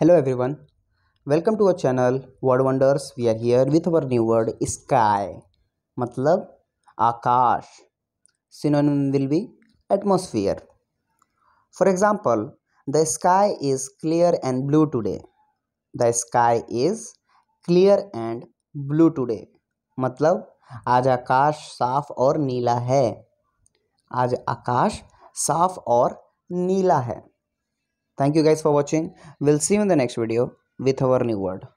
Hello everyone welcome to our channel word wonders we are here with our new word sky मतलब आकाश synonym will be atmosphere for example the sky is clear and blue today the sky is clear and blue today मतलब आज आकाश साफ और नीला है आज आकाश साफ और नीला है Thank you guys for watching. We'll see you in the next video with our new word.